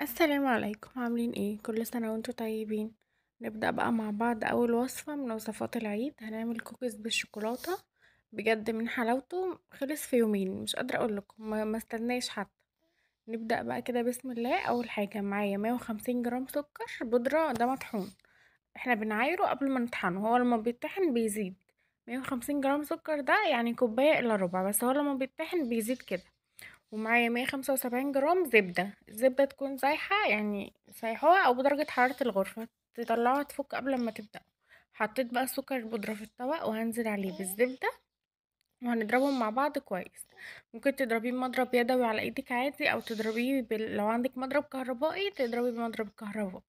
السلام عليكم عاملين ايه كل سنة وانتم طيبين نبدأ بقى مع بعض اول وصفة من وصفات العيد هنعمل كوكيز بالشوكولاتة بجد من حلاوته خلص في يومين مش قادرة لكم ما استناش حتى نبدأ بقى كده بسم الله اول حاجة معايا مية وخمسين جرام سكر بودرة ده مطحون احنا بنعايره قبل ما نطحنه هو لما بيطحن بيزيد مية وخمسين جرام سكر ده يعني كوباية الا ربع بس هو لما بيطحن بيزيد كده ومعايا مية خمسة وسبعين جرام زبدة الزبدة تكون سايحة يعني سايحوها أو بدرجة حرارة الغرفة تطلعوها تفك قبل ما تبدأ حطيت بقى السكر البودرة في الطبق وهنزل عليه بالزبدة وهنضربهم مع بعض كويس ممكن تضربيه بمضرب يدوي على ايدك عادي او تضربيه بال... لو عندك مضرب كهربائي تضربي بمضرب كهربائي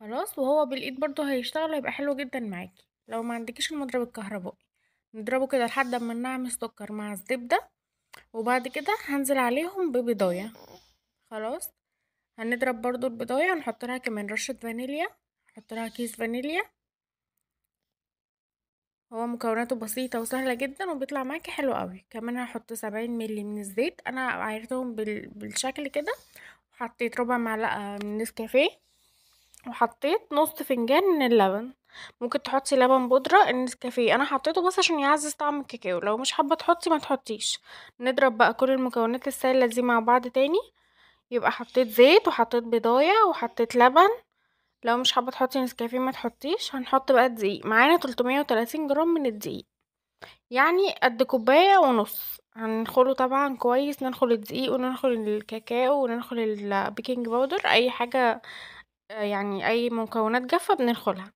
خلاص وهو بالايد برضو هيشتغل هيبقى حلو جدا معاكي لو ما عندكيش المضرب الكهربائي نضربه كده لحد ما نعمل سكر مع الزبده وبعد كده هنزل عليهم ببضاية خلاص هنضرب برضو البضاية هنحط لها كمان رشة فانيليا نحط لها كيس فانيليا هو مكوناته بسيطة وسهلة جدا وبيطلع معاكي حلو قوي كمان هحط سبعين ملي من الزيت انا عيرتهم بالشكل كده وحطيت ربع معلقة من نسكافيه وحطيت نص فنجان من اللبن ممكن تحطي لبن بودرة النسكافيه انا حطيته بس عشان يعزز طعم الكاكاو لو مش حابة تحطي ما تحطيش نضرب بقى كل المكونات السائلة دي مع بعض تاني يبقى حطيت زيت وحطيت بضايه وحطيت لبن لو مش حابة تحطي نسكافيه ما تحطيش هنحط بقى الدقيق معانا 330 جرام من الدقيق يعني قد كوباية ونص هنخله طبعا كويس ننخل الدقيق وننخل الكاكاو وننخل البيكنج باودر اي حاجة يعني اي مكونات جافة بننخلها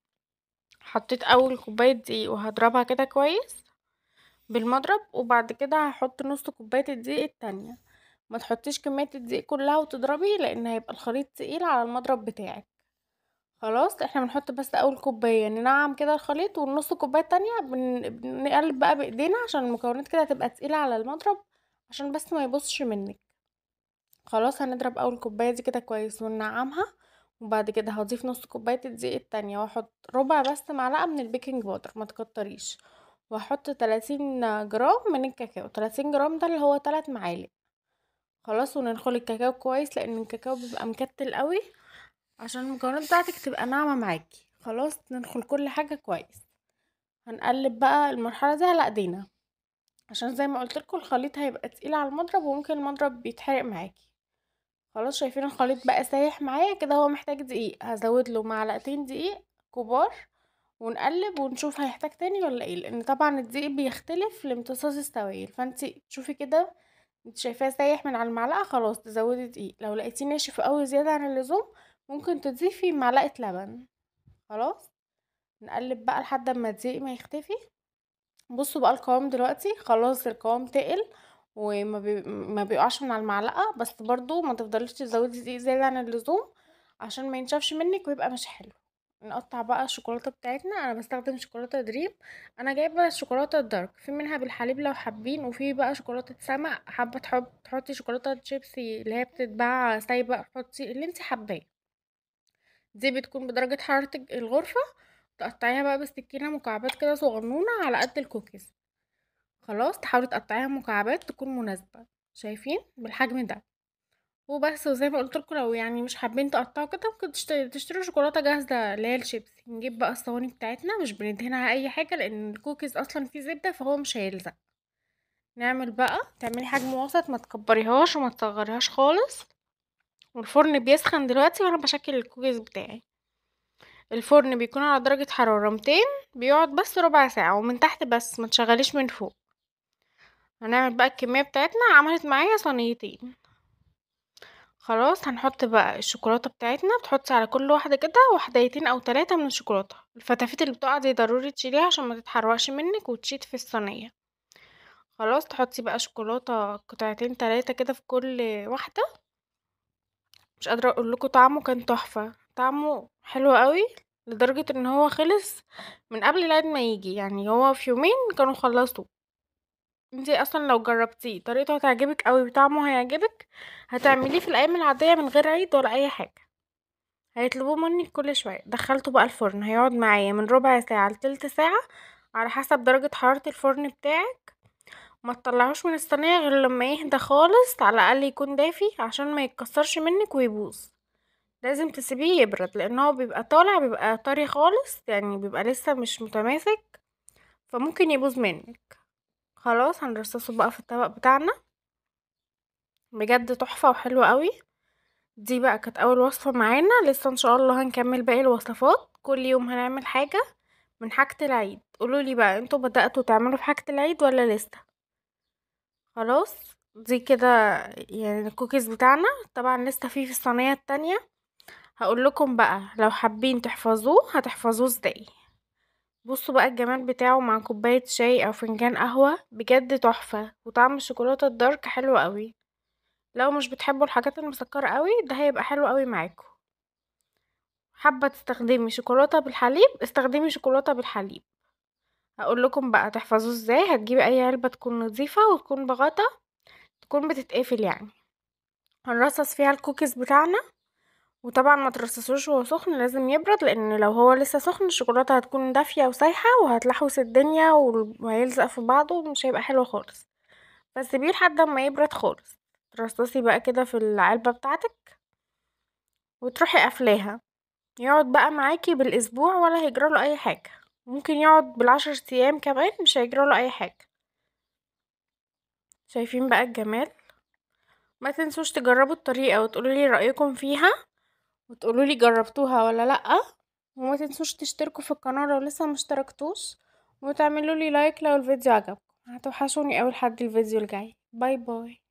حطيت اول كوبايه دقيق وهضربها كده كويس بالمضرب وبعد كده هحط نص كوبايه الدقيق التانية ما تحطيش كميه الدقيق كلها وتضربي لان هيبقى الخليط تقيل على المضرب بتاعك خلاص احنا بنحط بس اول كوبايه ننعم يعني كده الخليط والنص كوبايه التانية بنقلب بقى بايدينا عشان المكونات كده تبقى تقيله على المضرب عشان بس ما يبصش منك خلاص هنضرب اول كوبايه دي كده كويس وننعمها وبعد كده هضيف نص كوباية الدقيق التانية واحط ربع بس معلقة من البيكنج بودر ما تكتريش واحط 30 جرام من الكاكاو 30 جرام ده اللي هو 3 معالق خلاص وننخل الكاكاو كويس لان الكاكاو بيبقى مكتل قوي عشان المكونات بتاعتك تبقى ناعمة معاكي خلاص ننخل كل حاجة كويس هنقلب بقى المرحلة دي على ايدينا عشان زي ما قلت لكم الخليط هيبقى تقيل على المضرب وممكن المضرب بيتحرق معاكي خلاص شايفين الخليط بقى سايح معايا كده هو محتاج دقيق هزود له معلقتين دقيق كبار ونقلب ونشوف هيحتاج تاني ولا ايه لان طبعا الدقيق بيختلف لامتصاص السوائل فانت تشوفي كده انت شايفاه سايح من على المعلقه خلاص تزودي دقيق لو لقيتيه ناشف قوي زياده عن اللزوم ممكن تضيفي معلقه لبن خلاص نقلب بقى لحد ما الدقيق ما يختفي بصوا بقى القوام دلوقتي خلاص القوام تقل وما بي... ما بيقعش من على المعلقه بس برضو ما تفضلش تزودي دقيق زياده عن اللزوم عشان ما ينشفش منك ويبقى مش حلو نقطع بقى الشوكولاته بتاعتنا انا بستخدم شوكولاته دريم انا جايبه الشوكولاته الدارك في منها بالحليب لو حابين وفي بقى شوكولاته سمع حابه تحب تحطي شوكولاته شيبسي اللي هي بتتباع سايبه حطي اللي انت حباه دي بتكون بدرجه حراره الغرفه تقطعيها بقى بالسكينه مكعبات كده صغنونه على قد الكوكيز خلاص تحاولي تقطعيها مكعبات تكون مناسبة شايفين بالحجم ده وبس وزي ما قلت لكم لو يعني مش حابين تقطعوا كده ممكن تشتروا شوكولاته جاهزه اللي هي الشيبس نجيب بقى الصواني بتاعتنا مش بندهنها اي حاجه لان الكوكيز اصلا فيه زبده فهو مش هيلزق نعمل بقى تعملي حجم وسط ما تكبريهاش وما تصغريهاش خالص والفرن بيسخن دلوقتي وانا بشكل الكوكيز بتاعي الفرن بيكون على درجه حراره 200 بيقعد بس ربع ساعه ومن تحت بس ما تشغليش من فوق هنعمل بقى الكمية بتاعتنا عملت معايا صينيتين خلاص هنحط بقى الشوكولاتة بتاعتنا بتحطي على كل واحدة كده وحدايتين او تلاتة من الشوكولاتة الفتافيت اللي بتقع دي ضروري تشيليها عشان ما تتحرقش منك وتشيط في الصينية خلاص تحطي بقى شوكولاتة قطعتين تلاتة كده في كل واحدة مش قادرة اقولكوا طعمه كان تحفة طعمه حلو قوي لدرجة ان هو خلص من قبل العيد ما يجي يعني هو في يومين كانوا خلصوه انتي اصلا لو جربتيه طريقته هتعجبك قوي وطعمه هيعجبك هتعمليه في الايام العاديه من غير عيد ولا اي حاجه هيطلبوه منك كل شويه دخلته بقى الفرن هيقعد معايا من ربع ساعه لتلت ساعه على حسب درجه حراره الفرن بتاعك ما تطلعوش من الصينيه غير لما يهدى خالص على الاقل يكون دافي عشان ما يتكسرش منك ويبوظ لازم تسيبيه يبرد لان هو بيبقى طالع بيبقى طري خالص يعني بيبقى لسه مش متماسك فممكن يبوظ منك خلاص هنرصصه بقى في الطبق بتاعنا بجد تحفة وحلوة قوي دي بقى كانت اول وصفة معانا لسه ان شاء الله هنكمل باقي الوصفات كل يوم هنعمل حاجة من حاجة العيد قولولي بقى انتوا بدأتوا تعملوا في حاجة العيد ولا لسه خلاص دي كده يعني الكوكيز بتاعنا طبعا لسه فيه في الصينية التانية هقول لكم بقى لو حابين تحفظوه هتحفظوه ازاي بصوا بقى الجمال بتاعه مع كوباية شاي أو فنجان قهوة بجد تحفة وطعم الشوكولاتة الدارك حلو قوي لو مش بتحبوا الحاجات المسكرة قوي ده هيبقى حلو قوي معاكم حابة تستخدمي شوكولاتة بالحليب استخدمي شوكولاتة بالحليب هقول لكم بقى تحفظوه ازاي هتجيبي اي علبة تكون نظيفة وتكون بغطا تكون بتتقفل يعني هنرصص فيها الكوكيز بتاعنا وطبعا ما ترصصوش وهو سخن لازم يبرد لان لو هو لسه سخن الشوكولاته هتكون دافيه وسايحه وهتلحوس الدنيا وهيلزق في بعضه ومش هيبقى حلو خالص فسيبيه لحد ما يبرد خالص ترصصي بقى كده في العلبه بتاعتك وتروحي قافلاها يقعد بقى معاكي بالاسبوع ولا هيجراله اي حاجه ممكن يقعد بالعشر ايام كمان مش هيجراله اي حاجه شايفين بقى الجمال ما تنسوش تجربوا الطريقه وتقولوا لي رايكم فيها وتقولولي جربتوها ولا لأ وما تنسوش تشتركوا في القناة لو لسه مشتركتوش وتعملوا لي لايك لو الفيديو عجبكم هتوحشوني اوي لحد الفيديو الجاي باي باي